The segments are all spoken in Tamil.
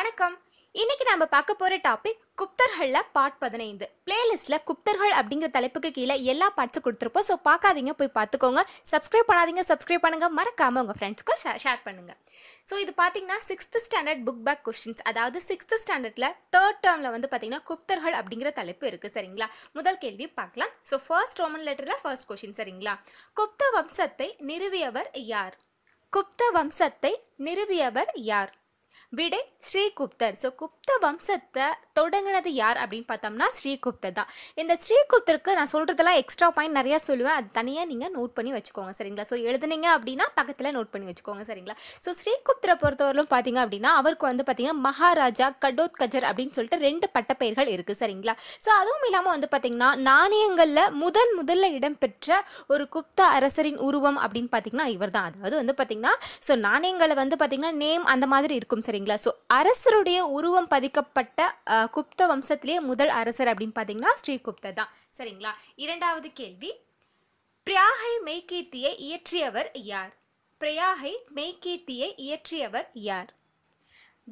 வணக்கம் இன்னைக்கு நம்ம பார்க்க போற டாபிக் குப்தர்கள்ல பார்ட் பதினைந்து பிளேலிஸ்ட்ல குப்தர்கள் அப்படிங்கிற தலைப்புக்கு கீழே எல்லா பார்ட்ஸும் கொடுத்துருப்போம் ஸோ பார்க்காதீங்க போய் பார்த்துக்கோங்க சப்ஸ்கிரைப் பண்ணாதீங்க சப்ஸ்கிரைப் பண்ணுங்க மறக்காம உங்க ஃப்ரெண்ட்ஸ்க்கும் ஷேர் பண்ணுங்க ஸோ இது பார்த்தீங்கன்னா sixth standard book back questions அதாவது சிக்ஸ்த் ஸ்டாண்டர்ட்ல தேர்ட் டேர்ம்ல வந்து பார்த்தீங்கன்னா குப்தர்கள் அப்படிங்கிற தலைப்பு இருக்கு சரிங்களா முதல் கேள்வி பார்க்கலாம் ஸோ ஃபர்ஸ்ட் ரோமன் லெட்டர்ல ஃபர்ஸ்ட் கொஸ்டின் சரிங்களா குப்த வம்சத்தை நிறுவியவர் யார் குப்த வம்சத்தை நிறுவியவர் யார் விடை ஸ்ரீகுப்தர் ஸோ குப்த வம்சத்தை தொடங்கினது யார் அப்படின்னு பார்த்தோம்னா ஸ்ரீகுப்தர் தான் இந்த ஸ்ரீகுப்தருக்கு நான் சொல்கிறதெல்லாம் எக்ஸ்ட்ரா பாயிண்ட் நிறையா சொல்லுவேன் அது தனியாக நீங்கள் நோட் பண்ணி வச்சுக்கோங்க சரிங்களா ஸோ எழுதுனீங்க அப்படின்னா பக்கத்தில் நோட் பண்ணி வச்சுக்கோங்க சரிங்களா ஸோ ஸ்ரீகுப்தரை பொறுத்தவரையும் பார்த்தீங்க அப்படின்னா அவருக்கு வந்து பார்த்தீங்கன்னா மகாராஜா கடோத் கஜர் அப்படின்னு சொல்லிட்டு ரெண்டு பட்டப்பெயர்கள் இருக்குது சரிங்களா ஸோ அதுவும் இல்லாமல் வந்து பார்த்தீங்கன்னா நாணயங்களில் முதன் முதல்ல இடம்பெற்ற ஒரு குப்த அரசரின் உருவம் அப்படின்னு பார்த்தீங்கன்னா இவர் தான் அதாவது வந்து பார்த்தீங்கன்னா ஸோ நாணயங்களை வந்து பார்த்தீங்கன்னா நேம் அந்த மாதிரி இருக்கும் இருக்கும் சரிங்களா ஸோ அரசருடைய உருவம் பதிக்கப்பட்ட குப்த வம்சத்திலேயே முதல் அரசர் அப்படின்னு பார்த்தீங்கன்னா ஸ்ரீகுப்தர் தான் சரிங்களா இரண்டாவது கேள்வி பிரியாகை மெய்கீர்த்தியை இயற்றியவர் யார் பிரியாகை மெய்கீர்த்தியை இயற்றியவர் யார்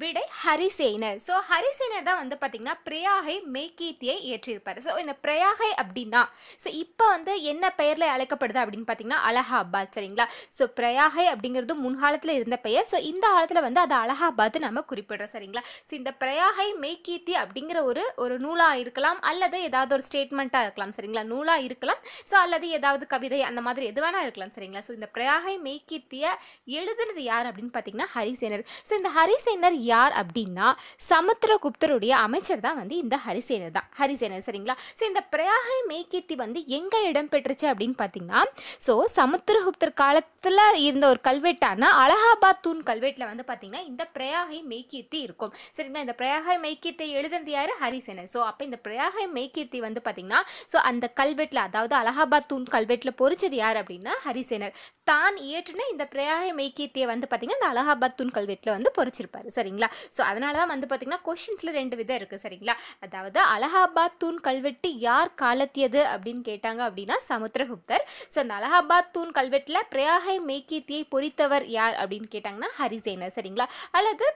விடை ஹரிசேனர் ஸோ ஹரிசேனர் தான் வந்து பார்த்தீங்கன்னா பிரயாகை மேக்கீத்தியை ஏற்றியிருப்பார் ஸோ இந்த பிரயாகை அப்படின்னா ஸோ இப்போ வந்து என்ன பெயரில் அழைக்கப்படுது அப்படின்னு பார்த்தீங்கன்னா அலகாபாத் சரிங்களா ஸோ பிரயாகை அப்படிங்கிறது முன்காலத்தில் இருந்த பெயர் ஸோ இந்த காலத்தில் வந்து அது அலகாபாத் நம்ம குறிப்பிடுறோம் சரிங்களா ஸோ இந்த பிரயாகை மேக்கீத்தி அப்படிங்கிற ஒரு ஒரு நூலாக இருக்கலாம் அல்லது ஏதாவது ஒரு ஸ்டேட்மெண்ட்டாக இருக்கலாம் சரிங்களா நூலாக இருக்கலாம் ஸோ அல்லது ஏதாவது கவிதை அந்த மாதிரி எது வேணா இருக்கலாம் சரிங்களா ஸோ இந்த பிரயாகை மெய்கீர்த்தியை எழுதுனது யார் அப்படின்னு பார்த்தீங்கன்னா ஹரிசேனர் ஸோ இந்த ஹரிசேனர் யார் அப்படின்னா சமுத்திரகுப்தருடைய அமைச்சர் தான் வந்து இந்த ஹரிசேனர் தான் ஹரிசேனர் சரிங்களா ஸோ இந்த பிரயாகை மேய்கீர்த்தி வந்து எங்கே இடம் பெற்றுச்சு அப்படின்னு பார்த்தீங்கன்னா ஸோ சமுத்திரகுப்தர் காலத்தில் இருந்த ஒரு கல்வெட்டான அலகாபாத் தூண் கல்வெட்டில் வந்து பார்த்தீங்கன்னா இந்த பிரயாகை மெய்கீர்த்தி இருக்கும் சரிங்களா இந்த பிரயாகை மெய்கீர்த்தி எழுதினது யார் ஹரிசேனர் ஸோ அப்போ இந்த பிரயாகை மெய்கீர்த்தி வந்து பார்த்தீங்கன்னா ஸோ அந்த கல்வெட்டில் அதாவது அலகாபாத் தூண் கல்வெட்டில் பொறிச்சது யார் அப்படின்னா ஹரிசேனர் தான் இயற்றின இந்த பிரயாகை மெய்கீர்த்தியை வந்து பார்த்தீங்கன்னா இந்த அலகாபாத் தூண் கல்வெட்டில் வந்து பொறிச்சிருப்பார் சரிங்களா சரிங்களா ஸோ அதனால தான் வந்து பார்த்திங்கன்னா கொஷின்ஸில் ரெண்டு விதம் இருக்குது சரிங்களா அதாவது அலகாபாத் தூண் கல்வெட்டு யார் காலத்தியது அப்படின்னு கேட்டாங்க அப்படின்னா சமுத்திரகுப்தர் ஸோ அந்த அலகாபாத் தூண் கல்வெட்டில் பிரயாகை மேக்கீத்தியை பொறித்தவர் யார் அப்படின்னு கேட்டாங்கன்னா ஹரிசேனர் சரிங்களா அல்லது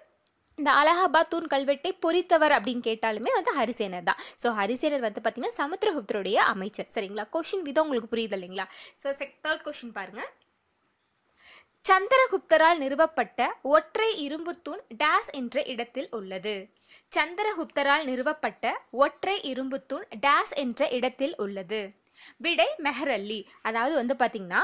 இந்த அலகாபாத் தூண் கல்வெட்டை பொறித்தவர் அப்படின்னு கேட்டாலுமே வந்து ஹரிசேனர் தான் ஸோ ஹரிசேனர் வந்து பார்த்தீங்கன்னா சமுத்திரகுப்தருடைய அமைச்சர் சரிங்களா கொஷின் விதம் உங்களுக்கு புரியுது இல்லைங்களா ஸோ செக் தேர்ட் கொஷின் பாருங்கள் சந்திரகுப்தரால் நிறுவப்பட்ட ஒற்றை இரும்புத்தூண் டேஸ் என்ற இடத்தில் உள்ளது சந்திரகுப்தரால் நிறுவப்பட்ட ஒற்றை இரும்புத்தூண் டேஸ் என்ற இடத்தில் உள்ளது விடை மெஹரல்லி அதாவது வந்து பார்த்தீங்கன்னா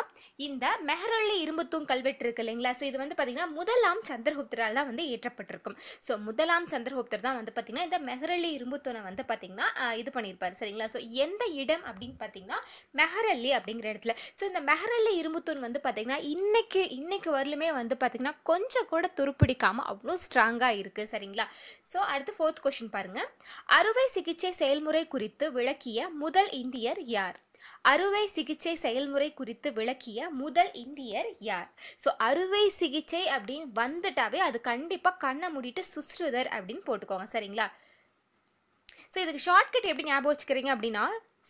இந்த மெஹரல்லி இரும்புத்தூண் கல்வெட்டு இருக்கு இல்லைங்களா ஸோ இது வந்து பார்த்திங்கன்னா முதலாம் சந்திரகுப்தரால் தான் வந்து ஏற்றப்பட்டிருக்கும் ஸோ முதலாம் சந்திரகுப்தர் தான் வந்து பார்த்திங்கன்னா இந்த மெஹரல்லி இரும்புத்தூணை வந்து பார்த்தீங்கன்னா இது பண்ணியிருப்பார் சரிங்களா ஸோ எந்த இடம் அப்படின்னு பார்த்தீங்கன்னா மெஹரல்லி அப்படிங்கிற இடத்துல ஸோ இந்த மெஹரல்லி இரும்புத்தூண் வந்து பார்த்திங்கன்னா இன்றைக்கு இன்றைக்கு வரலுமே வந்து பார்த்தீங்கன்னா கொஞ்சம் கூட துருப்பிடிக்காமல் அவ்வளோ ஸ்ட்ராங்காக இருக்குது சரிங்களா ஸோ அடுத்து ஃபோர்த் கொஷின் பாருங்கள் அறுவை சிகிச்சை செயல்முறை குறித்து விளக்கிய முதல் இந்தியர் யார் அறுவை சிகிச்சை செயல்முறை குறித்து விளக்கிய முதல் இந்தியர் யார் ஸோ அறுவை சிகிச்சை அப்படின்னு வந்துட்டாவே அது கண்டிப்பாக கண்ணை மூடிட்டு சுஸ்ருதர் அப்படின்னு போட்டுக்கோங்க சரிங்களா ஸோ இதுக்கு ஷார்ட்கட் எப்படி ஞாபகம் வச்சுக்கிறீங்க அப்படின்னா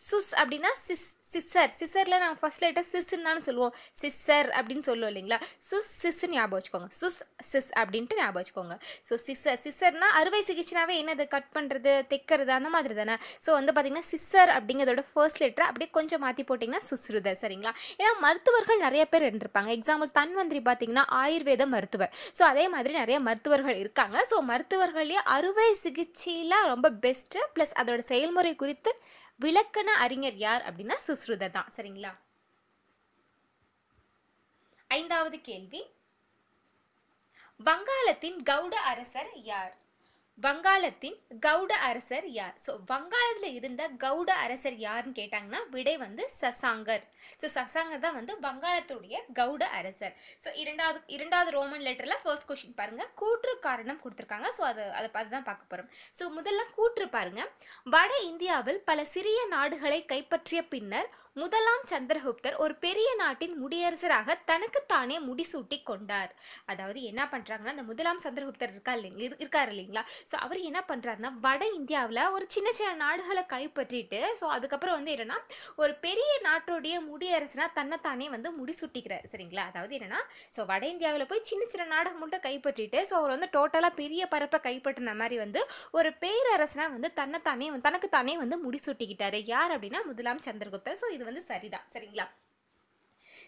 சுஸ் அப்படின்னா சிஸ் சிஸ்ஸர் சிஸ்ஸரில் நாங்கள் ஃபஸ்ட் லெட்டர் சிஸ்ன்னு சொல்லுவோம் சிஸ்ஸர் அப்படின்னு சொல்லுவோம் இல்லைங்களா சுஸ் சிஸ்ன்னு ஞாபகம் வச்சுக்கோங்க சுஸ் சிஸ் அப்படின்ட்டு ஞாபகம் வச்சுக்கோங்க ஸோ சிஸ்ஸர் சிஸ்ஸர்னா அறுவை சிகிச்சைனாவே என்னது கட் பண்ணுறது தைக்கிறது அந்த மாதிரி தானே ஸோ வந்து பார்த்திங்கன்னா சிஸ்ஸர் அப்படிங்கிறதோட ஃபர்ஸ்ட் லெட்டர் அப்படியே கொஞ்சம் மாற்றி போட்டிங்கன்னா சுஸ்ருதர் சரிங்களா ஏன்னா மருத்துவர்கள் நிறைய பேர் இருந்திருப்பாங்க எக்ஸாம்பிள் தன்வந்திரி பார்த்தீங்கன்னா ஆயுர்வேத மருத்துவர் ஸோ அதே மாதிரி நிறைய மருத்துவர்கள் இருக்காங்க ஸோ மருத்துவர்களே அறுவை சிகிச்சையில் ரொம்ப பெஸ்ட்டு ப்ளஸ் அதோட செயல்முறை குறித்து விளக்கண அறிஞர் யார் அப்படின்னா சுஸ்ருத தான் சரிங்களா ஐந்தாவது கேள்வி வங்காளத்தின் கவுட அரசர் யார் வங்காளத்தின் கவுட அரசர் யார் ஸோ வங்காளத்தில் இருந்த கவுட அரசர் யாருன்னு கேட்டாங்கன்னா விடை வந்து சசாங்கர் ஸோ சசாங்கர் தான் வந்து வங்காளத்துடைய கவுட அரசர் ஸோ இரண்டாவது இரண்டாவது ரோமன் லெட்டரில் ஃபர்ஸ்ட் கொஸ்டின் பாருங்கள் கூற்று காரணம் கொடுத்துருக்காங்க ஸோ அது அதை பார்த்து தான் பார்க்க போகிறோம் ஸோ முதல்ல கூற்று பாருங்கள் வட இந்தியாவில் பல சிறிய நாடுகளை கைப்பற்றிய பின்னர் முதலாம் சந்திரகுப்தர் ஒரு பெரிய நாட்டின் முடியரசராக தனக்குத்தானே முடிசூட்டி கொண்டார் அதாவது என்ன பண்ணுறாங்கன்னா அந்த முதலாம் சந்திரகுப்தர் இருக்கா இல்லைங்க இருக்கார் இல்லைங்களா ஸோ அவர் என்ன பண்ணுறாருன்னா வட இந்தியாவில் ஒரு சின்ன சின்ன நாடுகளை கைப்பற்றிட்டு ஸோ அதுக்கப்புறம் வந்து என்னென்னா ஒரு பெரிய நாட்டுடைய முடியரசுனா தன்னைத்தானே வந்து முடிசுட்டிக்கிறார் சரிங்களா அதாவது என்னென்னா ஸோ வட இந்தியாவில் போய் சின்ன சின்ன நாடகம் மட்டும் கைப்பற்றிட்டு ஸோ அவர் வந்து டோட்டலாக பெரிய பரப்பை கைப்பற்றின மாதிரி வந்து ஒரு பேரரசனா வந்து தன்னைத்தானே தனக்கு தானே வந்து முடிசூட்டிக்கிட்டாரு யார் அப்படின்னா முதலாம் சந்திரகுப்தர் ஸோ இது வந்து சரிதான் சரிங்களா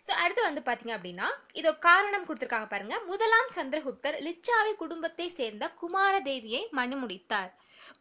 ஸோ அடுத்து வந்து பார்த்தீங்க அப்படின்னா இதோ காரணம் கொடுத்துருக்காங்க பாருங்கள் முதலாம் சந்திரகுப்தர் லிச்சாவை குடும்பத்தை சேர்ந்த குமாரதேவியை மணி முடித்தார்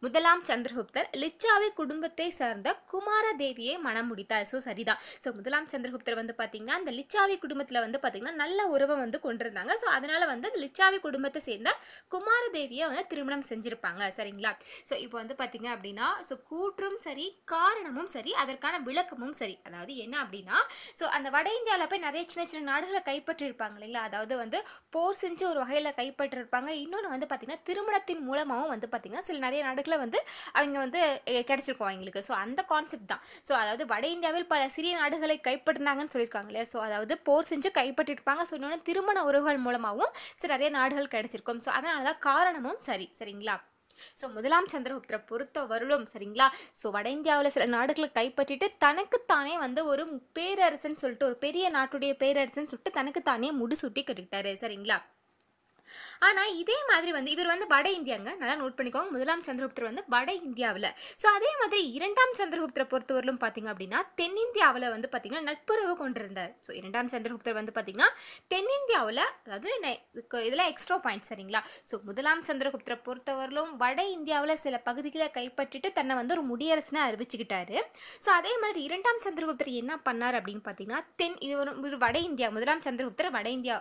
முதலாம் சந்திரகுப்தர் லிச்சாவை குடும்பத்தை சார்ந்த குமார தேவியை மனம் முடித்தார் ஸோ சரிதான் ஸோ முதலாம் சந்திரகுப்தர் வந்து பார்த்தீங்கன்னா அந்த லிச்சாவி குடும்பத்தில் வந்து பார்த்தீங்கன்னா நல்ல உறவை வந்து கொண்டிருந்தாங்க ஸோ அதனால் வந்து அந்த லிச்சாவி குடும்பத்தை சேர்ந்த குமார தேவியை வந்து திருமணம் செஞ்சுருப்பாங்க சரிங்களா ஸோ இப்போ வந்து பார்த்தீங்க அப்படின்னா ஸோ கூற்றும் சரி காரணமும் சரி அதற்கான விளக்கமும் சரி அதாவது என்ன அப்படின்னா ஸோ அந்த வட இந்தியாவில் போய் நிறைய சின்ன சின்ன நாடுகளை கைப்பற்றியிருப்பாங்க இல்லைங்களா அதாவது வந்து போர் செஞ்சு ஒரு வகையில் கைப்பற்றிருப்பாங்க இன்னொன்று வந்து பார்த்தீங்கன்னா திருமணத்தின் மூலமாகவும் வந்து பார்த்தீங்கன்னா சில நிறைய நாடுகளை வந்து அவங்க வந்து கிடச்சிருக்கோம் அவங்களுக்கு ஸோ அந்த கான்செப்ட் தான் ஸோ அதாவது வட இந்தியாவில் பல சிறிய நாடுகளை கைப்பற்றினாங்கன்னு சொல்லியிருக்காங்க இல்லையா ஸோ அதாவது போர் செஞ்சு கைப்பற்றிருப்பாங்க ஸோ இன்னொன்று திருமண உறவுகள் மூலமாகவும் சரி நிறைய நாடுகள் கிடச்சிருக்கும் ஸோ அதனால தான் காரணமும் சரி சரிங்களா ஸோ முதலாம் சந்திரகுப்தரை பொறுத்த வரலும் சரிங்களா ஸோ வட இந்தியாவில் சில நாடுகளை கைப்பற்றிட்டு தனக்குத்தானே வந்து ஒரு பேரரசன் சொல்லிட்டு ஒரு பெரிய நாட்டுடைய பேரரசன் சொல்லிட்டு தனக்குத்தானே முடிசூட்டி கட்டிட்டாரு சரிங்களா ஆனால் இதே மாதிரி வந்து இவர் வந்து வட இந்தியாங்க நல்லா நோட் பண்ணிக்கோங்க முதலாம் சந்திரகுப்தர் வந்து வட இந்தியாவில் ஸோ அதே மாதிரி இரண்டாம் சந்திரகுப்தரை பொறுத்தவரையிலும் பார்த்தீங்க அப்படின்னா தென்னிந்தியாவில் வந்து பார்த்தீங்கன்னா நட்புறவு கொண்டிருந்தார் ஸோ இரண்டாம் சந்திரகுப்தர் வந்து பார்த்தீங்கன்னா தென்னிந்தியாவில் அதாவது இதில் எக்ஸ்ட்ரா பாயிண்ட் சரிங்களா ஸோ முதலாம் சந்திரகுப்தரை பொறுத்தவரையிலும் வட இந்தியாவில் சில பகுதிகளை கைப்பற்றிட்டு தன்னை வந்து ஒரு முடியரசுன்னு அறிவிச்சுக்கிட்டாரு ஸோ அதே மாதிரி இரண்டாம் சந்திரகுப்தர் என்ன பண்ணார் அப்படின்னு பார்த்தீங்கன்னா தென் இது ஒரு வட இந்தியா முதலாம் சந்திரகுப்தர் வட இந்தியா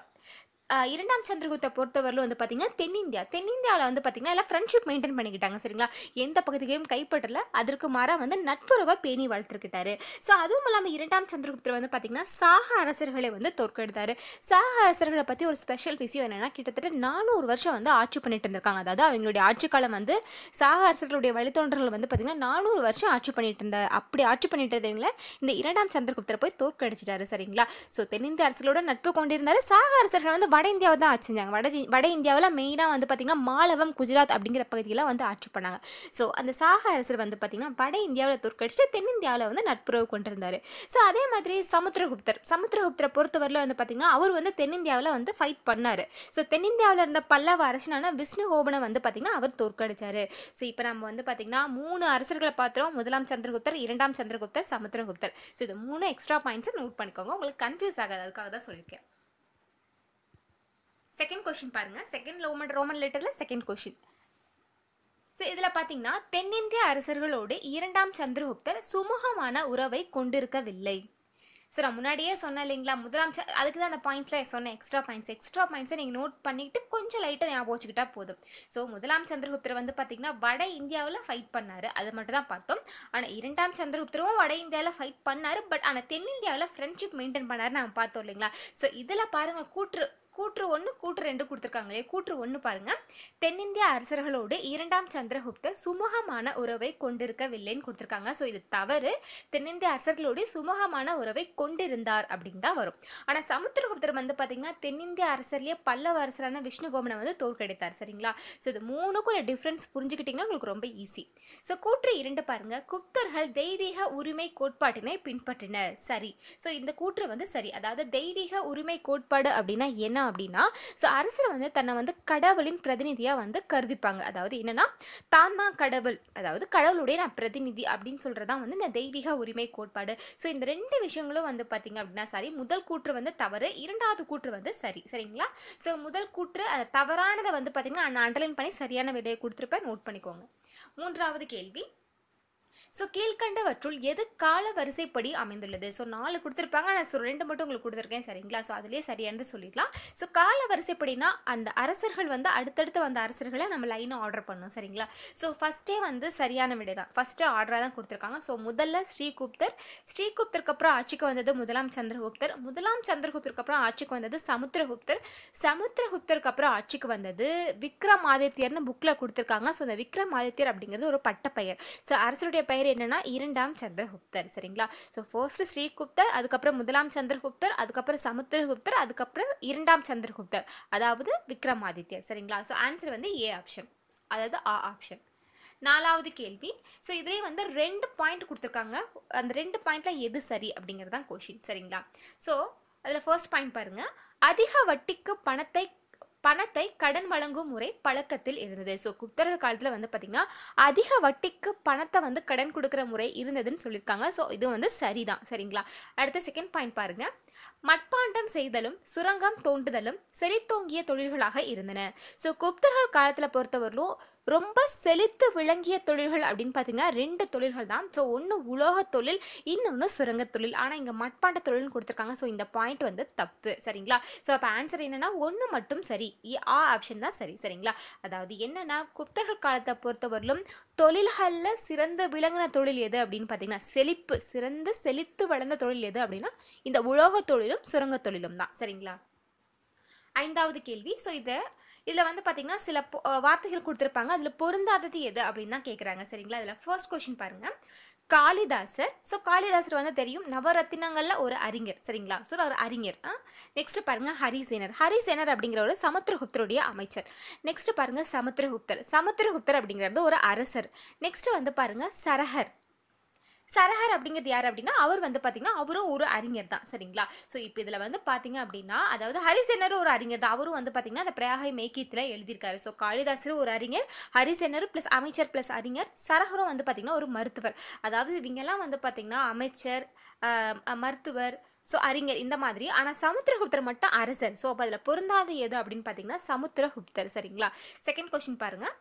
இரண்டாம் சந்திரகுப்தை பொறுத்தவரையிலும் வந்து பார்த்தீங்கன்னா தென்னிந்தியா தென்னிந்தியாவில் வந்து பார்த்தீங்கன்னா எல்லாம் ஃப்ரெண்ட்ஷிப் மெயின்டைன் பண்ணிக்கிட்டாங்க சரிங்களா எந்த பகுதியையும் கைப்பற்றல அதற்கு மாறாக வந்து நட்புறவை பேணி வளர்த்துருக்கிட்டாரு ஸோ அதுவும் இல்லாமல் இரண்டாம் சந்திரகுப்தர் வந்து பார்த்தீங்கன்னா சாக அரசர்களை வந்து தோற்கெடுத்தாரு சாக அரசர்களை பற்றி ஒரு ஸ்பெஷல் விஷயம் என்னென்னா கிட்டத்தட்ட நானூறு வருஷம் வந்து ஆட்சி பண்ணிட்டு இருந்திருக்காங்க அதாவது அவங்களுடைய ஆட்சி காலம் வந்து சாக அரசர்களுடைய வழித்தோன்றர்கள் வந்து பார்த்தீங்கன்னா நானூறு வருஷம் ஆட்சி பண்ணிட்டு இருந்தார் அப்படி ஆட்சி பண்ணிட்டு இருந்தவங்கள இந்த இரண்டாம் சந்திரகுப்தரை போய் தோற்கடிச்சிட்டாரு சரிங்களா ஸோ தென்னிந்திய அரசர்களோட நட்பு கொண்டிருந்தாரு சாக அரசர்கள் வந்து வட இந்தியாவை தான் ஆட்சி செஞ்சாங்க வட வட இந்தியாவில் மெயினாக வந்து பார்த்திங்கன்னா மாலவம் குஜராத் அப்படிங்கிற பகுதியெல்லாம் வந்து ஆட்சி பண்ணாங்க ஸோ அந்த சாக அரசர் வந்து பார்த்திங்கன்னா வட இந்தியாவில் தோற்கடிச்சு தென்னிந்தியாவில் வந்து நட்புறவு கொண்டிருந்தார் ஸோ அதே மாதிரி சமுத்திரகுப்தர் சமுத்திரகுப்தரை பொறுத்தவரையில் வந்து பார்த்திங்கன்னா அவர் வந்து தென்னிந்தியாவில் வந்து ஃபைட் பண்ணார் ஸோ தென்னிந்தியாவில் இருந்த பல்லவ அரசனான விஷ்ணு கோபனை வந்து பார்த்திங்கன்னா அவர் தோற்கடிச்சார் ஸோ இப்போ நம்ம வந்து பார்த்திங்கன்னா மூணு அரசர்களை பார்த்துருவோம் முதலாம் சந்திரகுப்தர் இரண்டாம் சந்திரகுப்தர் சமுத்திரகுப்தர் ஸோ இது மூணு எக்ஸ்ட்ரா பாயிண்ட்ஸை நோட் பண்ணிக்கோங்க உங்களுக்கு கன்ஃபியூஸ் ஆகாது அதுக்காக தான் சொல்லியிருக்கேன் செகண்ட் கொஷின் பாருங்கள் செகண்ட் ரோமன் ரோமன் லெட்டரில் செகண்ட் கொஷின் ஸோ இதில் பார்த்தீங்கன்னா தென்னிந்திய அரசர்களோடு இரண்டாம் சந்திரகுப்தர் சுமூகமான உறவை கொண்டிருக்கவில்லை ஸோ நான் முன்னாடியே சொன்னேன் இல்லைங்களா முதலாம் அதுக்கு தான் அந்த பாயிண்ட்ஸில் சொன்னேன் எக்ஸ்ட்ரா பாயிண்ட்ஸ் எக்ஸ்ட்ரா பாயிண்ட்ஸை நீங்கள் நோட் பண்ணிட்டு கொஞ்சம் லைட்டாக ஞாபகம் வச்சுக்கிட்டா போதும் ஸோ முதலாம் சந்திரகுப்தர் வந்து பார்த்திங்கன்னா வட இந்தியாவில் ஃபைட் பண்ணார் அது மட்டும் தான் பார்த்தோம் ஆனால் இரண்டாம் சந்திரகுப்தரும் வட இந்தியாவில் ஃபைட் பண்ணார் பட் ஆனால் தென்னிந்தியாவில் ஃப்ரெண்ட்ஷிப் மெயின்டைன் பண்ணார் நாங்கள் பார்த்தோம் இல்லைங்களா ஸோ இதில் பாருங்கள் கூற்று கூற்று ஒன்று கூற்று ரெண்டு கொடுத்துருக்காங்களே கூற்று ஒன்று பாருங்கள் தென்னிந்திய அரசர்களோடு இரண்டாம் சந்திரகுப்தர் சுமூகமான உறவை கொண்டிருக்கவில்லைன்னு கொடுத்துருக்காங்க ஸோ இது தவறு தென்னிந்திய அரசர்களோடு சுமூகமான உறவை கொண்டிருந்தார் அப்படின்னு தான் வரும் ஆனால் சமுத்திரகுப்தர் வந்து பார்த்திங்கன்னா தென்னிந்திய அரசர்லேயே பல்லவ அரசரான விஷ்ணுகோமனை வந்து தோற்கடித்தார் சரிங்களா ஸோ இது மூணுக்கும் டிஃப்ரென்ஸ் புரிஞ்சுக்கிட்டிங்கன்னா உங்களுக்கு ரொம்ப ஈஸி ஸோ கூற்று இரண்டு பாருங்கள் குப்தர்கள் தெய்வீக உரிமை கோட்பாட்டினை பின்பற்றினர் சரி ஸோ இந்த கூற்று வந்து சரி அதாவது தெய்வீக உரிமை கோட்பாடு அப்படின்னா என்ன அப்படின்னா ஸோ அரசர் வந்து தன்னை வந்து கடவுளின் பிரதிநிதியாக வந்து கருதிப்பாங்க அதாவது என்னென்னா தான் தான் கடவுள் அதாவது கடவுளுடைய நான் பிரதிநிதி அப்படின்னு சொல்கிறதா வந்து இந்த தெய்வீக உரிமை கோட்பாடு ஸோ இந்த ரெண்டு விஷயங்களும் வந்து பார்த்திங்க அப்படின்னா சரி முதல் கூற்று வந்து தவறு இரண்டாவது கூற்று வந்து சரி சரிங்களா ஸோ முதல் கூற்று தவறானதை வந்து பார்த்திங்கன்னா நான் அண்டர்லைன் பண்ணி சரியான விடையை கொடுத்துருப்பேன் நோட் பண்ணிக்கோங்க மூன்றாவது கேள்வி ஸோ கீழ்கண்டவற்றுள் எது கால வரிசைப்படி அமைந்துள்ளது ஸோ நாலு கொடுத்துருப்பாங்க நான் ஸோ ரெண்டு மட்டும் உங்களுக்கு கொடுத்துருக்கேன் சரிங்களா ஸோ அதுலேயே சரியானது சொல்லிடலாம் ஸோ கால வரிசைப்படினா அந்த அரசர்கள் வந்து அடுத்தடுத்து வந்த அரசர்களை நம்ம லைனாக ஆர்டர் பண்ணோம் சரிங்களா ஸோ ஃபஸ்ட்டே வந்து சரியான விடை தான் ஃபஸ்ட்டு ஆர்டராக தான் கொடுத்துருக்காங்க ஸோ முதல்ல ஸ்ரீகுப்தர் ஸ்ரீகுப்தருக்கு அப்புறம் ஆட்சிக்கு வந்தது முதலாம் சந்திரகுப்தர் முதலாம் சந்திரகுப்தருக்கு அப்புறம் ஆட்சிக்கு வந்தது சமுத்திரகுப்தர் சமுத்திரகுப்தருக்கு அப்புறம் ஆட்சிக்கு வந்தது விக்ரமாதித்யர்னு புக்கில் கொடுத்துருக்காங்க ஸோ இந்த விக்ரமாதித்யர் அப்படிங்கிறது ஒரு பட்டப்பெயர் ஸோ அரசருடைய பெயர் என்னன்னா இரண்டாம் சந்திரகுப்தர் சரிங்களா ஸோ ஃபர்ஸ்ட் ஸ்ரீகுப்தர் அதுக்கப்புறம் முதலாம் சந்திரகுப்தர் அதுக்கப்புறம் சமுத்திரகுப்தர் அதுக்கப்புறம் இரண்டாம் சந்திரகுப்தர் அதாவது விக்ரமாதித்யர் சரிங்களா ஸோ ஆன்சர் வந்து ஏ ஆப்ஷன் அதாவது ஆ ஆப்ஷன் நாலாவது கேள்வி ஸோ இதுலேயே வந்து ரெண்டு பாயிண்ட் கொடுத்துருக்காங்க அந்த ரெண்டு பாயிண்டில் எது சரி அப்படிங்கிறது தான் கொஷின் சரிங்களா ஸோ அதில் ஃபர்ஸ்ட் பாயிண்ட் பாருங்கள் அதிக வட்டிக்கு பணத்தை பணத்தை கடன் வழங்கும் முறை பழக்கத்தில் இருந்தது ஸோ குப்தரர் காலத்தில் வந்து பார்த்தீங்கன்னா அதிக வட்டிக்கு பணத்தை வந்து கடன் கொடுக்குற முறை இருந்ததுன்னு சொல்லியிருக்காங்க ஸோ இது வந்து சரிதான் சரிங்களா அடுத்த செகண்ட் பாயிண்ட் பாருங்கள் மட்பாண்டம் செய்தலும் சுரங்கம் தோண்டுதலும் செழித்தோங்கிய தொழில்களாக இருந்தன ஸோ குப்தர்கள் காலத்தில் பொறுத்தவரையிலும் ரொம்ப செழித்து விளங்கிய தொழில்கள் அப்படின்னு பார்த்தீங்கன்னா ரெண்டு தொழில்கள் தான் ஸோ ஒன்று உலோக தொழில் இன்னொன்று சுரங்க தொழில் ஆனால் இங்கே மட்பாண்ட தொழில்னு கொடுத்துருக்காங்க ஸோ இந்த பாயிண்ட் வந்து தப்பு சரிங்களா ஸோ அப்போ ஆன்சர் என்னென்னா ஒன்று மட்டும் சரி ஆ ஆப்ஷன் தான் சரி சரிங்களா அதாவது என்னென்னா குப்தர்கள் காலத்தை பொறுத்தவரையிலும் தொழில்களில் சிறந்து விளங்கின தொழில் எது அப்படின்னு பார்த்தீங்கன்னா செழிப்பு சிறந்து செழித்து வளர்ந்த தொழில் எது அப்படின்னா இந்த உலோக தொழில் தொழிலும் சுரங்க தொழிலும் தான் சரிங்களா ஐந்தாவது கேள்வி ஸோ இதை இதில் வந்து பார்த்தீங்கன்னா சில வார்த்தைகள் கொடுத்துருப்பாங்க அதில் பொருந்தாதது எது அப்படின்னு தான் கேட்குறாங்க சரிங்களா அதில் ஃபர்ஸ்ட் கொஷின் பாருங்கள் காளிதாசர் ஸோ காளிதாசர் வந்து தெரியும் நவரத்தினங்களில் ஒரு அறிஞர் சரிங்களா ஸோ ஒரு அறிஞர் நெக்ஸ்ட் பாருங்கள் ஹரிசேனர் ஹரிசேனர் அப்படிங்கிற ஒரு சமுத்திரகுப்தருடைய அமைச்சர் நெக்ஸ்ட் பாருங்கள் சமுத்திரகுப்தர் சமுத்திரகுப்தர் அப்படிங்கிறது ஒரு அரசர் நெக்ஸ்ட் வந்து பாருங்கள் சரஹர் சரஹர் அப்படிங்கிறது யார் அப்படின்னா அவர் வந்து பார்த்தீங்கன்னா அவரும் ஒரு அறிஞர் தான் சரிங்களா ஸோ இப்போ இதில் வந்து பார்த்தீங்க அப்படின்னா அதாவது ஹரிசேனரும் ஒரு அறிஞர் தான் அவரும் வந்து பார்த்தீங்கன்னா அந்த பிரயாகை மேக்கியத்தில் எழுதியிருக்காரு ஸோ காளிதாசரும் ஒரு அறிஞர் ஹரிசென்னர் ப்ளஸ் அமைச்சர் ப்ளஸ் அறிஞர் சரஹரும் வந்து பார்த்தீங்கன்னா ஒரு மருத்துவர் அதாவது இவங்கெல்லாம் வந்து பார்த்தீங்கன்னா அமைச்சர் மருத்துவர் ஸோ அறிஞர் இந்த மாதிரி ஆனால் சமுத்திரகுப்தர் மட்டும் அரசர் ஸோ அப்போ அதில் பொருந்தாத எது அப்படின்னு பார்த்தீங்கன்னா சமுத்திரகுப்தர் சரிங்களா செகண்ட் கொஷின் பாருங்கள்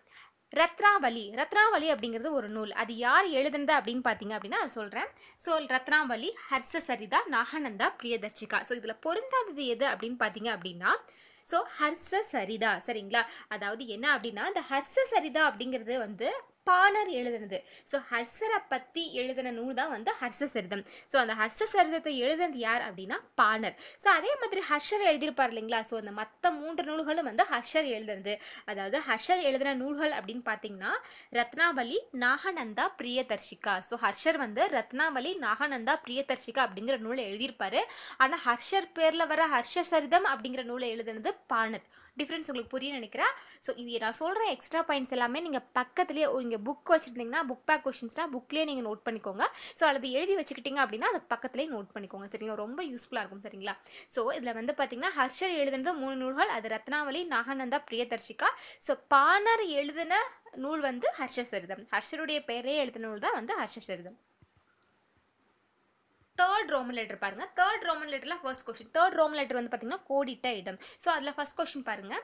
ரத்னாவலி ரத்னாவலி அப்படிங்கிறது ஒரு நூல் அது யார் எழுதுனது அப்படின்னு பார்த்தீங்க அப்படின்னா நான் சொல்கிறேன் so Ratnavali Harshacharita Nagananda Priyadarshika so இதில் பொருந்தாதது எது அப்படின்னு பார்த்தீங்க அப்படின்னா ஸோ ஹர்ஷ சரிதா சரிங்களா அதாவது என்ன அப்படின்னா இந்த ஹர்ஷ சரிதா அப்படிங்கிறது வந்து பாணர் எழுதுனது ஸோ ஹர்ஷரை பற்றி எழுதின நூல் தான் வந்து ஹர்ஷ சரிதம் ஸோ அந்த ஹர்ஷ சரிதத்தை எழுதுனது யார் அப்படின்னா பாணர் ஸோ அதே மாதிரி ஹர்ஷர் எழுதியிருப்பார் இல்லைங்களா ஸோ அந்த மற்ற மூன்று நூல்களும் வந்து ஹர்ஷர் எழுதுனது அதாவது ஹர்ஷர் எழுதின நூல்கள் அப்படின்னு பார்த்தீங்கன்னா ரத்னாவலி நாகநந்தா பிரியதர்ஷிகா ஸோ ஹர்ஷர் வந்து ரத்னாவலி நாகநந்தா பிரியதர்ஷிகா அப்படிங்கிற நூலை எழுதியிருப்பாரு ஆனால் ஹர்ஷர் பேரில் வர ஹர்ஷ சரிதம் அப்படிங்கிற நூலை எழுதுனது பாணர் டிஃப்ரென்ஸ் உங்களுக்கு புரிய நினைக்கிறேன் ஸோ இது நான் சொல்கிற எக்ஸ்ட்ரா பாயிண்ட்ஸ் எல்லாமே நீங்கள் பக்கத்துலேயே இங்கே நீங்கள் புக் வச்சுருந்தீங்கன்னா புக் பேக் கொஷின்ஸ்னால் புக்லேயே நீங்கள் நோட் பண்ணிக்கோங்க ஸோ அல்லது எழுதி வச்சுக்கிட்டிங்க அப்படின்னா அதுக்கு பக்கத்துலேயே நோட் பண்ணிக்கோங்க சரிங்களா ரொம்ப யூஸ்ஃபுல்லாக இருக்கும் சரிங்களா ஸோ இதில் வந்து பார்த்தீங்கன்னா ஹர்ஷர் எழுதுனது மூணு நூல்கள் அது ரத்னாவளி நாகநந்தா பிரியதர்ஷிகா ஸோ பானர் எழுதின நூல் வந்து ஹர்ஷசரிதம் ஹர்ஷருடைய பெயரே எழுதின நூல் தான் வந்து ஹர்ஷசரிதம் தேர்ட் ரோமன் லெட்டர் பாருங்க தேர்ட் ரோமன் லெட்டர்ல first question third Roman letter வந்து பார்த்தீங்கன்னா கோடிட்ட இடம் ஸோ அதில் ஃபர்ஸ்ட் கொஸ்டின் பாருங்க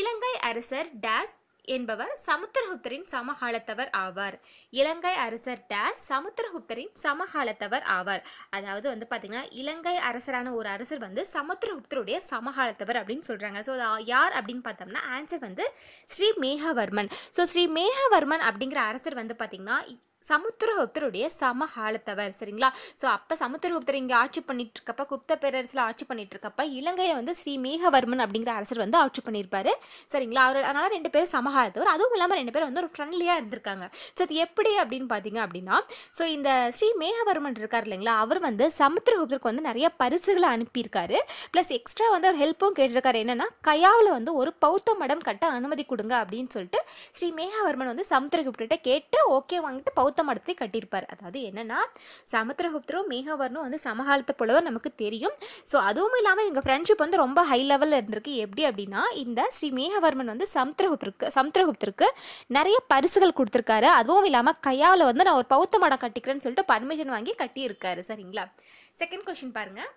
இலங்கை அரசர் டேஸ் என்பவர் சமுத்திரகுப்தரின் சமகாலத்தவர் ஆவார் இலங்கை அரசர் டேஸ் சமுத்திரகுப்தரின் சமகாலத்தவர் ஆவார் அதாவது வந்து பார்த்திங்கன்னா இலங்கை அரசரான ஒரு அரசர் வந்து சமுத்திரகுப்தருடைய சமகாலத்தவர் அப்படின்னு சொல்கிறாங்க ஸோ யார் அப்படின்னு பார்த்தோம்னா ஆன்சர் வந்து ஸ்ரீ மேகவர்மன் ஸோ ஸ்ரீ மேகவர்மன் அப்படிங்கிற அரசர் வந்து பார்த்திங்கன்னா சமுத்திரகுப்தருடைய சமகாலத்தவர் சரிங்களா ஸோ அப்போ சமுத்திரகுப்தர் இங்கே ஆட்சி பண்ணிட்டு இருக்கப்ப குப்த பேரரசில் ஆட்சி பண்ணிட்டு இருக்கப்ப இலங்கையை வந்து ஸ்ரீ மேகவர்மன் அப்படிங்கிற அரசர் வந்து ஆட்சி பண்ணியிருப்பாரு சரிங்களா அவர் அதனால் ரெண்டு பேரும் சமகாலத்தவர் அதுவும் இல்லாமல் ரெண்டு பேரும் வந்து ஒரு ஃப்ரெண்ட்லியாக இருந்திருக்காங்க ஸோ அது எப்படி அப்படின்னு பார்த்தீங்க அப்படின்னா ஸோ இந்த ஸ்ரீ மேகவர்மன் இருக்கார் இல்லைங்களா அவர் வந்து சமுத்திரகுப்தருக்கு வந்து நிறைய பரிசுகளை அனுப்பியிருக்காரு ப்ளஸ் எக்ஸ்ட்ரா வந்து ஒரு ஹெல்ப்பும் கேட்டிருக்காரு என்னென்னா கயாவில் வந்து ஒரு பௌத்த மடம் கட்ட அனுமதி கொடுங்க அப்படின்னு சொல்லிட்டு ஸ்ரீ மேகவர்மன் வந்து சமுத்திரகுப்தர்கிட்ட கேட்டு ஓகே வாங்கிட்டு பௌத்த கௌதம் மடத்தை கட்டியிருப்பார் அதாவது என்னன்னா சமுத்திரகுப்தரும் மேகவர்ணும் வந்து சமகாலத்தை புலவர் நமக்கு தெரியும் ஸோ அதுவும் இல்லாமல் இவங்க ஃப்ரெண்ட்ஷிப் வந்து ரொம்ப ஹை லெவலில் இருந்திருக்கு எப்படி அப்படின்னா இந்த ஸ்ரீ மேகவர்மன் வந்து சமுத்திரகுப்தருக்கு சமுத்திரகுப்தருக்கு நிறைய பரிசுகள் கொடுத்துருக்காரு அதுவும் இல்லாமல் கையால் வந்து நான் ஒரு பௌத்த மடம் கட்டிக்கிறேன்னு சொல்லிட்டு பர்மிஷன் வாங்கி கட்டியிருக்காரு சரிங்களா செகண்ட் கொஷின் பாருங்கள்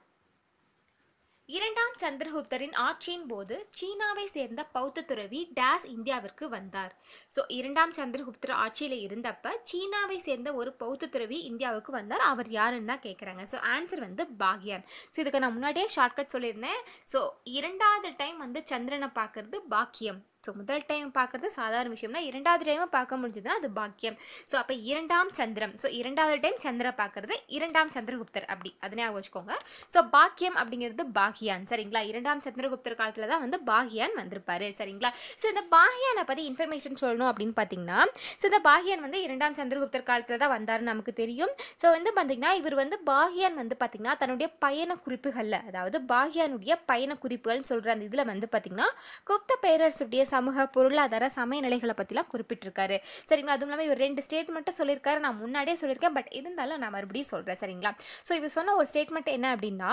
இரண்டாம் சந்திரகுப்தரின் ஆட்சியின் போது சீனாவை சேர்ந்த பௌத்த துறவி டேஸ் இந்தியாவிற்கு வந்தார் ஸோ இரண்டாம் சந்திரகுப்தர் ஆட்சியில் இருந்தப்ப சீனாவை சேர்ந்த ஒரு பௌத்த துறவி இந்தியாவுக்கு வந்தார் அவர் யாருன்னு தான் கேட்குறாங்க ஸோ ஆன்சர் வந்து பாக்யான் ஸோ இதுக்கு நான் முன்னாடியே ஷார்ட்கட் சொல்லியிருந்தேன் ஸோ இரண்டாவது டைம் வந்து சந்திரனை பார்க்கறது பாக்கியம் ஸோ முதல் டைம் பார்க்குறது சாதாரண விஷயம்னா இரண்டாவது டைமும் பார்க்க முடிஞ்சதுன்னா அது பாக்கியம் ஸோ அப்போ இரண்டாம் சந்திரம் ஸோ இரண்டாவது டைம் சந்திர பார்க்குறது இரண்டாம் சந்திரகுப்தர் அப்படி அதனே வச்சுக்கோங்க ஸோ பாக்கியம் அப்படிங்கிறது பாகியான் சரிங்களா இரண்டாம் சந்திரகுப்தர் காலத்தில் தான் வந்து பாகியான் வந்திருப்பாரு சரிங்களா ஸோ இந்த பாகியானை பற்றி இன்ஃபர்மேஷன் சொல்லணும் அப்படின்னு பார்த்தீங்கன்னா ஸோ இந்த பாகியான் வந்து இரண்டாம் சந்திரகுப்தர் காலத்தில் தான் வந்தாருன்னு நமக்கு தெரியும் ஸோ வந்து பார்த்தீங்கன்னா இவர் வந்து பாகியான் வந்து பார்த்தீங்கன்னா தன்னுடைய பயண குறிப்புகளில் அதாவது பாகியானுடைய பயண குறிப்புகள்னு சொல்கிற அந்த இதில் வந்து பார்த்தீங்கன்னா குப்த பேரரசுடைய சமூக பொருளாதார சமய நிலைகளை பற்றிலாம் குறிப்பிட்டிருக்காரு சரிங்களா அதுவும் இல்லாமல் இவர் ரெண்டு ஸ்டேட்மெண்ட்டை சொல்லியிருக்காரு நான் முன்னாடியே சொல்லியிருக்கேன் பட் இருந்தாலும் நான் மறுபடியும் சொல்கிறேன் சரிங்களா ஸோ இவர் சொன்ன ஒரு ஸ்டேட்மெண்ட் என்ன அப்படின்னா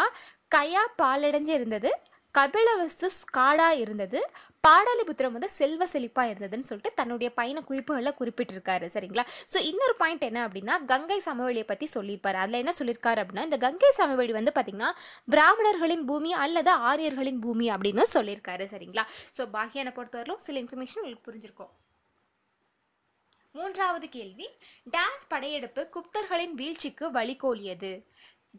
கயா பாலடைஞ்சு இருந்தது கபிலவஸ்து ஸ்காடாக இருந்தது பாடலிபுத்திரம் வந்து செல்வ செழிப்பாக இருந்ததுன்னு சொல்லிட்டு தன்னுடைய பயண குறிப்புகளில் குறிப்பிட்டிருக்காரு சரிங்களா ஸோ இன்னொரு பாயிண்ட் என்ன அப்படின்னா கங்கை சமவெளியை பற்றி சொல்லியிருப்பார் அதில் என்ன சொல்லியிருக்காரு அப்படின்னா இந்த கங்கை சமவெளி வந்து பார்த்திங்கன்னா பிராமணர்களின் பூமி அல்லது ஆரியர்களின் பூமி அப்படின்னு சொல்லியிருக்காரு சரிங்களா ஸோ பாகியானை பொறுத்தவரையிலும் சில இன்ஃபர்மேஷன் உங்களுக்கு புரிஞ்சிருக்கும் மூன்றாவது கேள்வி டேஸ் படையெடுப்பு குப்தர்களின் வீழ்ச்சிக்கு வழிகோலியது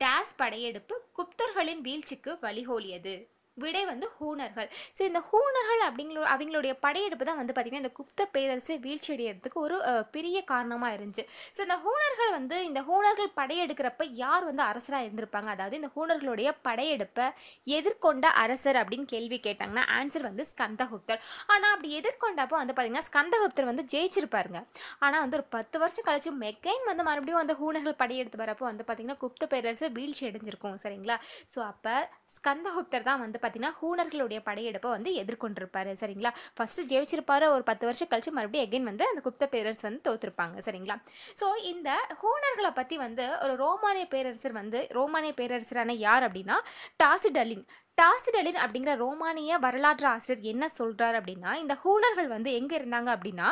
டேஸ் படையெடுப்பு குப்தர்களின் வீழ்ச்சிக்கு வழிகோலியது விடை வந்து ஹூனர்கள் ஸோ இந்த ஹூனர்கள் அப்படிங்கிற அவங்களுடைய படையெடுப்பு தான் வந்து பார்த்திங்கன்னா இந்த குப்த பேரரசை வீழ்ச்சி அடையிறதுக்கு ஒரு பெரிய காரணமாக இருந்துச்சு ஸோ இந்த ஹூனர்கள் வந்து இந்த ஹூனர்கள் படையெடுக்கிறப்ப யார் வந்து அரசராக இருந்திருப்பாங்க அதாவது இந்த ஹூனர்களுடைய படையெடுப்பை எதிர்கொண்ட அரசர் அப்படின்னு கேள்வி கேட்டாங்கன்னா ஆன்சர் வந்து ஸ்கந்தகுப்தர் ஆனால் அப்படி எதிர்கொண்டப்போ வந்து பார்த்திங்கன்னா ஸ்கந்தகுப்தர் வந்து ஜெயிச்சிருப்பாருங்க ஆனால் வந்து ஒரு பத்து வருஷம் கழிச்சு மெக்கைன் வந்து மறுபடியும் அந்த ஹூனர்கள் படையெடுத்து வரப்போ வந்து பார்த்திங்கன்னா குப்த பேரரசை வீழ்ச்சி அடைஞ்சிருக்கும் சரிங்களா ஸோ அப்போ ஸ்கந்தகுப்தர் தான் வந்து பார்த்தீங்கன்னா ஹூனர்களுடைய படையெடுப்பை வந்து எதிர்கொண்டிருப்பாரு சரிங்களா ஃபஸ்ட்டு ஜெயிச்சிருப்பாரு ஒரு பத்து வருஷம் கழிச்சு மறுபடியும் எகைன் வந்து அந்த குப்த பேரரசு வந்து தோற்றுருப்பாங்க சரிங்களா ஸோ இந்த ஹூனர்களை பற்றி வந்து ஒரு ரோமானிய பேரரசர் வந்து ரோமானிய பேரரசரான யார் அப்படின்னா டாசிடலின் டாசிடலின் அப்படிங்கிற ரோமானிய வரலாற்று ஆசிரியர் என்ன சொல்கிறார் அப்படின்னா இந்த ஹூனர்கள் வந்து எங்கே இருந்தாங்க அப்படின்னா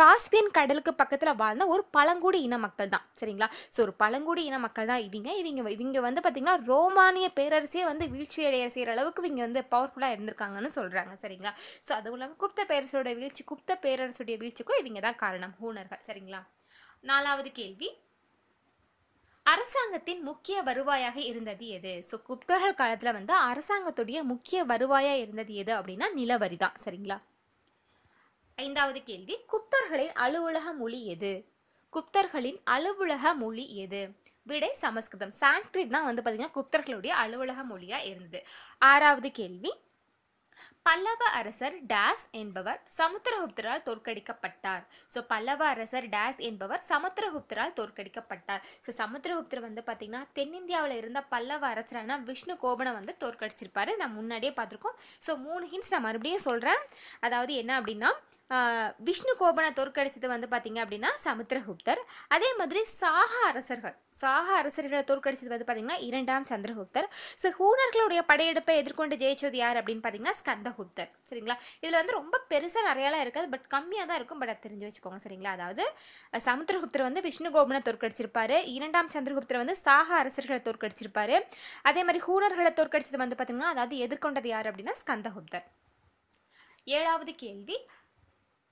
காஸ்பியன் கடலுக்கு பக்கத்தில் வாழ்ந்த ஒரு பழங்குடி இன மக்கள் தான் சரிங்களா ஸோ ஒரு பழங்குடி இன மக்கள் தான் இவங்க இவங்க இவங்க வந்து பார்த்திங்கன்னா ரோமானிய பேரரசே வந்து வீழ்ச்சி அடைய செய்கிற அளவுக்கு இவங்க வந்து பவர்ஃபுல்லாக இருந்திருக்காங்கன்னு சொல்கிறாங்க சரிங்களா ஸோ அதுவும் இல்லாமல் குப்த பேரரசோட வீழ்ச்சி குப்த பேரரசுடைய வீழ்ச்சிக்கும் இவங்க தான் காரணம் ஹூனர்கள் சரிங்களா நாலாவது கேள்வி அரசாங்கத்தின் முக்கிய வருவாயாக இருந்தது எது ஸோ குப்தர்கள் காலத்தில் வந்து அரசாங்கத்துடைய முக்கிய வருவாயாக இருந்தது எது அப்படின்னா நிலவரி தான் சரிங்களா ஐந்தாவது கேள்வி குப்தர்களின் அலுவலக மொழி எது குப்தர்களின் அலுவலக மொழி எது விடை சமஸ்கிருதம் சான்ஸ்கிரிட் தான் வந்து பார்த்தீங்கன்னா குப்தர்களுடைய அலுவலக மொழியாக இருந்தது ஆறாவது கேள்வி பல்லவ அரசர் டேஸ் என்பவர் சமுத்திரகுப்தரால் தோற்கடிக்கப்பட்டார் ஸோ பல்லவ அரசர் டேஸ் என்பவர் சமுத்திரகுப்தரால் தோற்கடிக்கப்பட்டார் ஸோ சமுத்திரகுப்தர் வந்து பார்த்திங்கன்னா தென்னிந்தியாவில் இருந்த பல்லவ அரசரான விஷ்ணு கோபனை வந்து தோற்கடிச்சிருப்பாரு நான் முன்னாடியே பார்த்துருக்கோம் ஸோ மூணு ஹின்ஸ் நான் மறுபடியும் சொல்கிறேன் அதாவது என்ன அப்படின்னா விஷ்ணு கோபனை தோற்கடிச்சது வந்து பார்த்திங்க அப்படின்னா சமுத்திரகுப்தர் அதே மாதிரி சாக அரசர்கள் சாக அரசர்களை தோற்கடிச்சது வந்து பார்த்தீங்கன்னா இரண்டாம் சந்திரகுப்தர் ஸோ ஹூனர்களுடைய படையெடுப்பை எதிர்கொண்டு ஜெயிச்சது யார் அப்படின்னு பார்த்தீங்கன்னா ஸ்கந்தகுப்தர் சரிங்களா இதில் வந்து ரொம்ப பெருசாக நிறையாலாம் இருக்காது பட் கம்மியாக தான் இருக்கும் பட் தெரிஞ்சு வச்சுக்கோங்க சரிங்களா அதாவது சமுத்திரகுப்தர் வந்து விஷ்ணு கோபனை தோற்கடிச்சிருப்பார் இரண்டாம் சந்திரகுப்தர் வந்து சாக அரசர்களை தோற்கடிச்சிருப்பார் அதே மாதிரி ஹூனர்களை தோற்கடிச்சது வந்து பார்த்தீங்கன்னா அதாவது எதிர்கொண்டது யார் அப்படின்னா ஸ்கந்தகுப்தர் ஏழாவது கேள்வி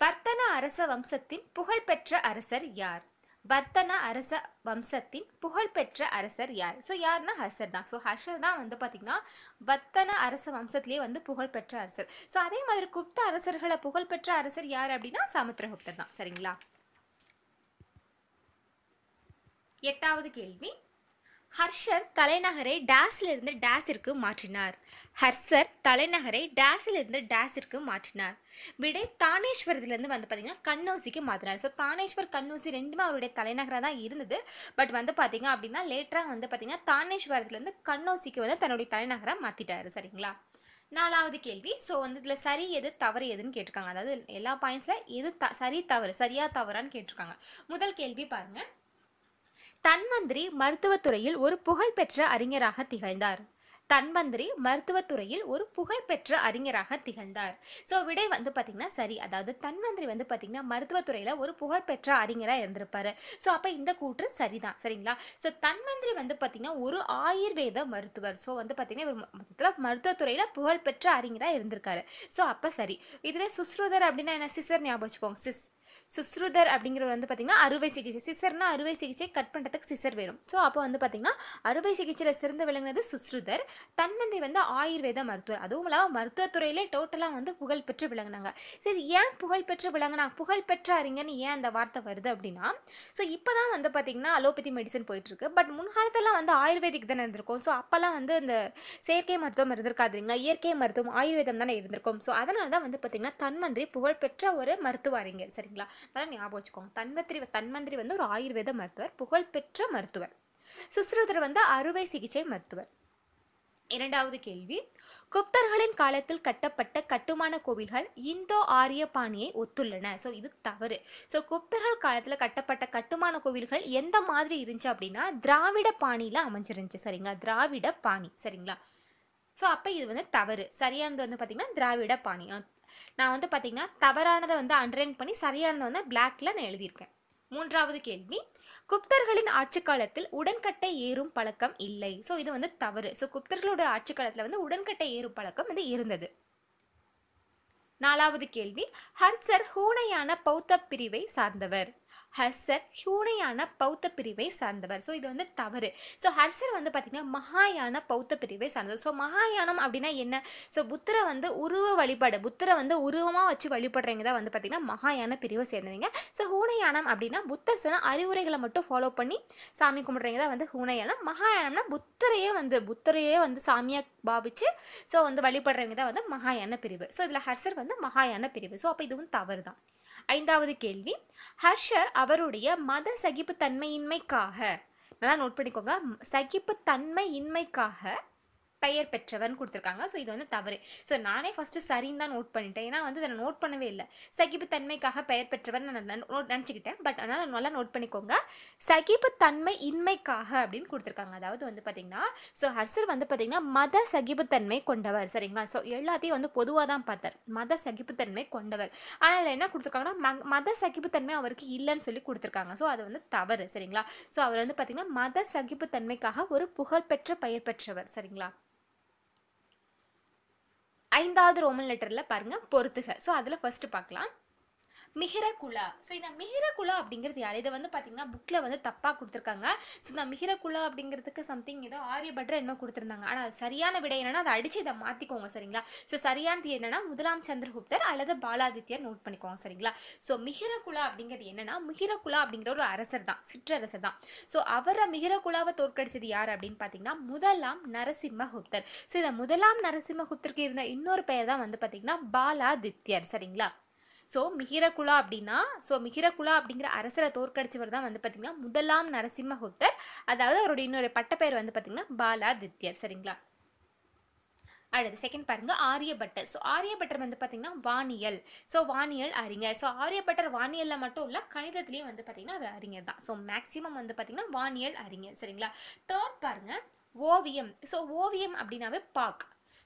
வர்த்தன அரச வம்சத்தின் புகழ்பெற்ற அரசர் யார் வர்த்தன அரச வம்சத்தின் புகழ்பெற்ற அரசர் யார் ஸோ யாருன்னா ஹர்ஷர் தான் ஸோ ஹர்ஷர் தான் வந்து பார்த்திங்கன்னா வர்த்தன அரச வம்சத்திலேயே வந்து புகழ்பெற்ற அரசர் ஸோ அதே மாதிரி குப்த அரசர்களை புகழ்பெற்ற அரசர் யார் அப்படின்னா சமுத்திரகுப்தர் தான் சரிங்களா எட்டாவது கேள்வி ஹர்ஷர் தலைநகரை டேஸ்ல இருந்து டேஸிற்கு மாற்றினார் ஹர்சர் தலைநகரை டேஸிலிருந்து டேஸிற்கு மாற்றினார் விடை தானேஸ்வரத்துலேருந்து வந்து பார்த்திங்கன்னா கண்ணூசிக்கு மாற்றினார் ஸோ தானேஸ்வர் கண்ணூசி ரெண்டுமே அவருடைய தலைநகராக தான் இருந்தது பட் வந்து பார்த்திங்க அப்படின்னா லேட்டராக வந்து பார்த்திங்கன்னா தானேஸ்வரத்துலேருந்து கண்ணூசிக்கு வந்து தன்னுடைய தலைநகராக மாற்றிட்டாரு சரிங்களா நாலாவது கேள்வி ஸோ வந்து இதில் சரி எது தவறு எதுன்னு கேட்டிருக்காங்க அதாவது எல்லா பாயிண்ட்ஸில் எது த சரி தவறு சரியா தவறான்னு கேட்டிருக்காங்க முதல் கேள்வி பாருங்கள் தன்மந்திரி மருத்துவத்துறையில் ஒரு புகழ்பெற்ற அறிஞராக திகழ்ந்தார் தன்வந்திரி மருத்துவத்துறையில் ஒரு புகழ்பெற்ற அறிஞராக திகழ்ந்தார் ஸோ விடை வந்து பார்த்திங்கன்னா சரி அதாவது தன்வந்திரி வந்து பார்த்திங்கன்னா மருத்துவத்துறையில் ஒரு புகழ்பெற்ற அறிஞராக இருந்திருப்பார் ஸோ அப்போ இந்த கூற்று சரிதான் சரிங்களா ஸோ தன்வந்திரி வந்து பார்த்திங்கன்னா ஒரு ஆயுர்வேத மருத்துவர் ஸோ வந்து பார்த்திங்கன்னா இவர் மொத்தத்தில் மருத்துவத்துறையில் புகழ்பெற்ற அறிஞராக இருந்திருக்காரு ஸோ அப்போ சரி இதுவே சுஸ்ருதர் அப்படின்னா என்ன சிசர் ஞாபகம் வச்சுக்கோங்க சிஸ் சுஸ்ருதர் அப்படிங்கிறவர் வந்து பார்த்திங்கன்னா அறுவை சிகிச்சை சிசர்னா அறுவை சிகிச்சை கட் பண்ணுறதுக்கு சிசர் வேணும் ஸோ அப்போ வந்து பார்த்திங்கன்னா அறுவை சிகிச்சையில் சிறந்து விளங்கினது சுஸ்ருதர் தன்மந்தை வந்து ஆயுர்வேத மருத்துவர் அதுவும் இல்லாமல் மருத்துவத்துறையிலே டோட்டலாக வந்து புகழ்பெற்று விளங்கினாங்க ஸோ இது ஏன் புகழ்பெற்று விளங்கினா புகழ்பெற்ற அறிஞர்னு ஏன் அந்த வார்த்தை வருது அப்படின்னா ஸோ இப்போ தான் வந்து பார்த்திங்கன்னா அலோபதி மெடிசன் போயிட்டுருக்கு பட் முன்காலத்தெல்லாம் வந்து ஆயுர்வேதிக் தானே இருந்திருக்கும் ஸோ அப்போல்லாம் வந்து இந்த செயற்கை மருத்துவம் இருந்திருக்காதுங்களா இயற்கை மருத்துவம் ஆயுர்வேதம் தானே இருந்திருக்கும் ஸோ அதனால தான் வந்து பார்த்திங்கன்னா தன்மந்திரி புகழ்பெற்ற ஒரு மருத்துவ அறிஞர் சரிங்களா சரிங்களா அதனால் ஞாபகம் வச்சுக்கோங்க தன்வத்திரி தன்மந்திரி வந்து ஒரு ஆயுர்வேத மருத்துவர் புகழ்பெற்ற மருத்துவர் சுஸ்ருதர் வந்து அறுவை சிகிச்சை மருத்துவர் இரண்டாவது கேள்வி குப்தர்களின் காலத்தில் கட்டப்பட்ட கட்டுமான கோவில்கள் இந்தோ ஆரிய பாணியை ஒத்துள்ளன ஸோ இது தவறு ஸோ குப்தர்கள் காலத்தில் கட்டப்பட்ட கட்டுமான கோவில்கள் எந்த மாதிரி இருந்துச்சு அப்படின்னா திராவிட பாணியில் அமைஞ்சிருந்துச்சு சரிங்களா திராவிட பாணி சரிங்களா ஸோ அப்போ இது வந்து தவறு சரியானது வந்து பார்த்திங்கன்னா திராவிட பாணி நான் வந்து பார்த்திங்கன்னா தவறானதை வந்து அண்டர்லைன் பண்ணி சரியானதை வந்து பிளாக்ல நான் எழுதியிருக்கேன் மூன்றாவது கேள்வி குப்தர்களின் ஆட்சி காலத்தில் உடன்கட்டை ஏறும் பழக்கம் இல்லை ஸோ இது வந்து தவறு ஸோ குப்தர்களோட ஆட்சி காலத்தில் வந்து உடன்கட்டை ஏறும் பழக்கம் வந்து இருந்தது நாலாவது கேள்வி ஹர்சர் ஹூனையான பௌத்த பிரிவை சார்ந்தவர் ஹர்சர் ஹூனையான பௌத்த பிரிவை சார்ந்தவர் ஸோ இது வந்து தவறு ஸோ ஹர்சர் வந்து பார்த்திங்கன்னா மகாயான பௌத்த பிரிவை சார்ந்தவர் ஸோ மகாயானம் அப்படின்னா என்ன ஸோ புத்தரை வந்து உருவ வழிபாடு புத்தரை வந்து உருவமாக வச்சு வழிபடுறவங்க தான் வந்து பார்த்திங்கன்னா மகாயான பிரிவை சேர்ந்தவங்க ஸோ ஹூனயானம் அப்படின்னா புத்தர் சொன்ன அறிவுரைகளை மட்டும் ஃபாலோ பண்ணி சாமி கும்பிட்றவங்க தான் வந்து ஹூனயானம் மகாயானம்னா புத்தரையே வந்து புத்தரையே வந்து சாமியாக பாவிச்சு ஸோ வந்து வழிபடுறவங்க தான் வந்து மகாயான பிரிவு ஸோ இதில் ஹர்சர் வந்து மகாயான பிரிவு ஸோ அப்போ இதுவும் தவறு தான் ஐந்தாவது கேள்வி ஹர்ஷர் அவருடைய மத சகிப்பு தன்மையின்மைக்காக நல்லா நோட் பண்ணிக்கோங்க சகிப்பு தன்மையின்மைக்காக பெயர் பெற்றவர்னு கொடுத்துருக்காங்க ஸோ இது வந்து தவறு ஸோ நானே ஃபஸ்ட்டு சரின்னு தான் நோட் பண்ணிட்டேன் ஏன்னா வந்து அதை நோட் பண்ணவே இல்லை சகிப்பு தன்மைக்காக பெயர் பெற்றவர் நான் நினச்சிக்கிட்டேன் பட் ஆனால் நல்லா நோட் பண்ணிக்கோங்க சகிப்பு தன்மை இன்மைக்காக அப்படின்னு கொடுத்துருக்காங்க அதாவது வந்து பார்த்திங்கன்னா ஸோ ஹர்சர் வந்து பார்த்திங்கன்னா மத சகிப்புத்தன்மை கொண்டவர் சரிங்களா ஸோ எல்லாத்தையும் வந்து பொதுவாக தான் பார்த்தார் மத சகிப்புத்தன்மை கொண்டவர் ஆனால் அதில் என்ன கொடுத்துருக்காங்கன்னா மத சகிப்புத்தன்மை அவருக்கு இல்லைன்னு சொல்லி கொடுத்துருக்காங்க ஸோ அது வந்து தவறு சரிங்களா ஸோ அவர் வந்து பார்த்திங்கன்னா மத சகிப்புத்தன்மைக்காக ஒரு புகழ்பெற்ற பெயர் பெற்றவர் சரிங்களா ஐந்தாவது ரோமன் லெட்டரில் பாருங்கள் பொறுத்துக ஸோ அதில் ஃபஸ்ட்டு பார்க்கலாம் மிஹிரகுலா ஸோ இந்த மிஹிரகுலா அப்படிங்கிறது யார் இதை வந்து பார்த்தீங்கன்னா புக்கில் வந்து தப்பாக கொடுத்துருக்காங்க ஸோ இந்த மிஹிரகுலா அப்படிங்கிறதுக்கு சம்திங் ஏதோ ஆரியபட்ரா என்ன கொடுத்துருந்தாங்க ஆனால் அது சரியான விடை என்னென்னா அதை அடித்து இதை மாற்றிக்கோங்க சரிங்களா ஸோ சரியானது என்னென்னா முதலாம் சந்திரகுப்தர் அல்லது பாலாதித்யர் நோட் பண்ணிக்கோங்க சரிங்களா ஸோ மிஹிரகுலா அப்படிங்கிறது என்னென்னா மிஹிரகுலா அப்படிங்கிற ஒரு அரசர் தான் சிற்றரசர் தான் ஸோ அவரை மிஹிரகுலாவை தோற்கடிச்சது யார் அப்படின்னு பார்த்தீங்கன்னா முதலாம் நரசிம்மகுப்தர் ஸோ இந்த முதலாம் நரசிம்மகுப்தருக்கு இருந்த இன்னொரு பெயர் தான் வந்து பார்த்தீங்கன்னா பாலாதித்யர் சரிங்களா ஸோ மிகிரகுலா அப்படின்னா ஸோ மிகிரகுலா அப்படிங்கிற அரசரை தோற்கடிச்சவர் தான் வந்து பார்த்திங்கன்னா முதலாம் நரசிம்மகுப்தர் அதாவது அவருடைய இன்னொரு பட்டப்பெயர் வந்து பார்த்திங்கன்னா பாலாதித்யர் சரிங்களா அடுத்து செகண்ட் பாருங்க ஆரியபட்டர் ஸோ ஆரியபட்டர் வந்து பார்த்தீங்கன்னா வானியல் ஸோ வானியல் அறிஞர் ஸோ ஆரியபட்டர் வானியலில் மட்டும் இல்லை கணிதத்திலையும் வந்து பார்த்தீங்கன்னா அவர் அறிஞர் தான் ஸோ மேக்ஸிமம் வந்து பார்த்தீங்கன்னா வானியல் அறிஞர் சரிங்களா தேர்ட் பாருங்க ஓவியம் ஸோ ஓவியம் அப்படின்னாவே பாக்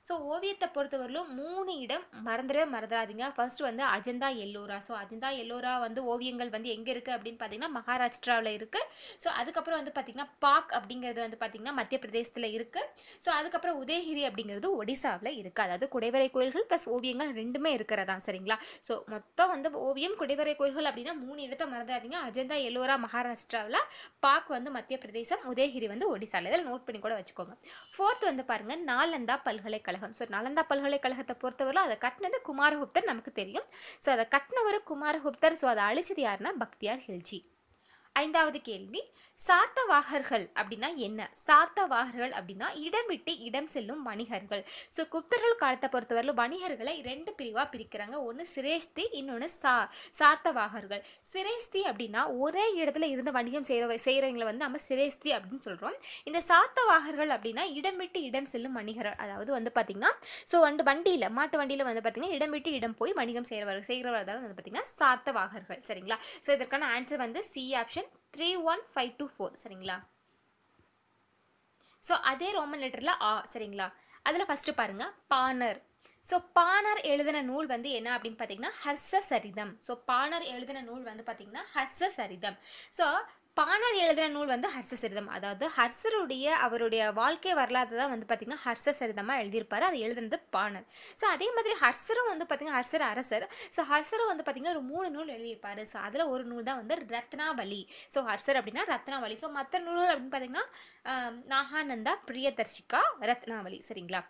ஸோ ஓவியத்தை பொறுத்தவரையிலும் மூணு இடம் மறந்துடவே மறந்துடாதீங்க ஃபர்ஸ்ட் வந்து அஜந்தா எல்லோரா ஸோ அஜந்தா எல்லோரா வந்து ஓவியங்கள் வந்து எங்கே இருக்குது அப்படின்னு பார்த்தீங்கன்னா மகாராஷ்டிராவில் இருக்குது ஸோ அதுக்கப்புறம் வந்து பார்த்திங்கன்னா பாக் அப்படிங்கிறது வந்து பார்த்திங்கன்னா மத்திய பிரதேசத்தில் இருக்குது ஸோ அதுக்கப்புறம் உதயகிரி அப்படிங்கிறது ஒடிசாவில் இருக்குது அதாவது குடைவரை கோயில்கள் ப்ளஸ் ஓவியங்கள் ரெண்டுமே இருக்கிறதா சரிங்களா ஸோ மொத்தம் வந்து ஓவியம் குடைவரை கோயில்கள் அப்படின்னா மூணு இடத்த மறந்துடாதீங்க அஜந்தா எல்லோரா மகாராஷ்டிராவில் பாக் வந்து மத்திய பிரதேசம் உதயகிரி வந்து ஒடிசாவில் இதில் நோட் பண்ணி கூட வச்சுக்கோங்க ஃபோர்த் வந்து பாருங்கள் நாலந்தா பல்கலைக்கழகம் பல்கலைக்கழகம் ஸோ நலந்தா பல்கலைக்கழகத்தை பொறுத்தவரை அதை கட்டினது குமாரகுப்தர் நமக்கு தெரியும் ஸோ அதை கட்டினவர் குமாரகுப்தர் ஸோ அதை அழிச்சது யாருன்னா பக்தியார் ஹில்ஜி ஐந்தாவது கேள்வி சார்த்தவாகர்கள் அப்படின்னா என்ன சார்த்தவாகர்கள் அப்படின்னா இடம் விட்டு இடம் செல்லும் வணிகர்கள் ஸோ குப்தர்கள் காலத்தை பொறுத்தவரையில் வணிகர்களை ரெண்டு பிரிவாக பிரிக்கிறாங்க ஒன்று சிரேஷ்தி இன்னொன்று சா சார்த்தவாகர்கள் சிரேஷ்தி அப்படின்னா ஒரே இடத்துல இருந்து வணிகம் செய்கிற செய்கிறவங்களை வந்து நம்ம சிரேஷ்தி அப்படின்னு சொல்கிறோம் இந்த சார்த்தவாகர்கள் அப்படின்னா இடம் விட்டு இடம் செல்லும் வணிகர்கள் அதாவது வந்து பார்த்திங்கன்னா ஸோ வந்து வண்டியில் மாட்டு வண்டியில் வந்து பார்த்திங்கன்னா இடம் விட்டு இடம் போய் வணிகம் செய்கிறவர்கள் செய்கிறவர்கள் வந்து பார்த்திங்கன்னா சார்த்தவாகர்கள் சரிங்களா ஸோ இதற்கான ஆன்சர் வந்து C option three one five two four சரிங்களா ஸோ அதே ரோமன் லெட்டரில் ஆ சரிங்களா அதில் ஃபஸ்ட்டு பாருங்கள் பானர் ஸோ பானர் எழுதின நூல் வந்து என்ன அப்படின்னு பார்த்தீங்கன்னா ஹர்ஷ சரிதம் ஸோ பானர் எழுதின நூல் வந்து பார்த்தீங்கன்னா ஹர்ஷ சரிதம் ஸோ பாணர் எழுதின நூல் வந்து ஹர்ஷ சரிதம் அதாவது ஹர்ஷருடைய அவருடைய வாழ்க்கை வரலாறு தான் வந்து பார்த்திங்கன்னா ஹர்ஷ சரிதமாக எழுதியிருப்பாரு அது எழுதுனது பாணர் ஸோ அதே மாதிரி ஹர்ஷரும் வந்து பார்த்திங்கன்னா ஹர்ஷர் அரசர் ஸோ ஹர்ஷரும் வந்து பார்த்திங்கன்னா ஒரு மூணு நூல் எழுதியிருப்பார் ஸோ அதில் ஒரு நூல் தான் வந்து ரத்னாவலி ஸோ ஹர்ஷர் அப்படின்னா ரத்னாவலி ஸோ மற்ற நூல்கள் அப்படின்னு பார்த்திங்கன்னா நாகானந்தா பிரியதர்ஷிகா ரத்னாவலி சரிங்களா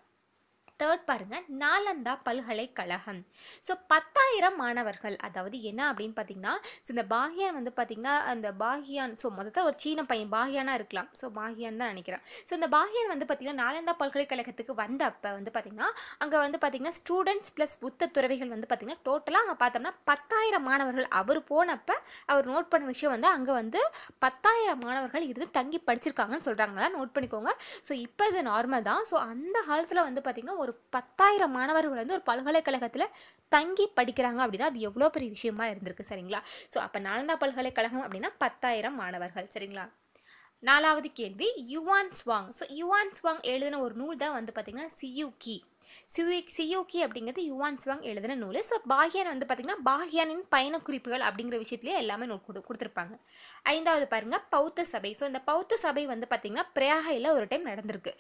தேர்ட் பாருங்கள் நாலந்தா பல்கலைக்கழகம் ஸோ பத்தாயிரம் மாணவர்கள் அதாவது என்ன அப்படின்னு பார்த்தீங்கன்னா ஸோ இந்த பாகியான் வந்து பார்த்திங்கன்னா அந்த பாகியான் ஸோ மொத்தத்தில் ஒரு சீன பையன் பாகியானாக இருக்கலாம் ஸோ பாகியான் தான் நினைக்கிறேன் ஸோ இந்த பாகியான் வந்து பார்த்திங்கன்னா நாலந்தா பல்கலைக்கழகத்துக்கு வந்த அப்போ வந்து பார்த்திங்கன்னா அங்கே வந்து பார்த்திங்கன்னா ஸ்டூடெண்ட்ஸ் ப்ளஸ் புத்த துறவிகள் வந்து பார்த்திங்கன்னா டோட்டலாக அங்கே பார்த்தோம்னா பத்தாயிரம் மாணவர்கள் அவர் போனப்போ அவர் நோட் பண்ண விஷயம் வந்து அங்கே வந்து பத்தாயிரம் மாணவர்கள் இருந்து தங்கி படிச்சிருக்காங்கன்னு சொல்கிறாங்களா நோட் பண்ணிக்கோங்க ஸோ இப்போ இது நார்மல் தான் ஸோ அந்த காலத்தில் வந்து பார்த்திங்கன்னா ஒரு பத்தாயிரம் மாணவர்கள் வந்து ஒரு பல்கலைக்கழகத்தில் தங்கி படிக்கிறாங்க அப்படின்னா அது எவ்வளோ பெரிய விஷயமா இருந்திருக்கு சரிங்களா ஸோ அப்போ நாலந்தா பல்கலைக்கழகம் அப்படின்னா பத்தாயிரம் மாணவர்கள் சரிங்களா நாலாவது கேள்வி Xuanzang so Xuanzang எழுதின ஒரு நூல் தான் வந்து பார்த்திங்கன்னா சியூகி சியூ சியூகி அப்படிங்கிறது யுவான் ஸ்வாங் எழுதின நூல் ஸோ பாகியான் வந்து பார்த்திங்கன்னா பாகியானின் பயண குறிப்புகள் அப்படிங்கிற விஷயத்துலேயே எல்லாமே நூல் கொடு கொடுத்துருப்பாங்க ஐந்தாவது பாருங்கள் பௌத்த சபை ஸோ இந்த பௌத்த சபை வந்து பார்த்திங்கன்னா பிரயாகையில் ஒரு டைம் நடந்திருக்கு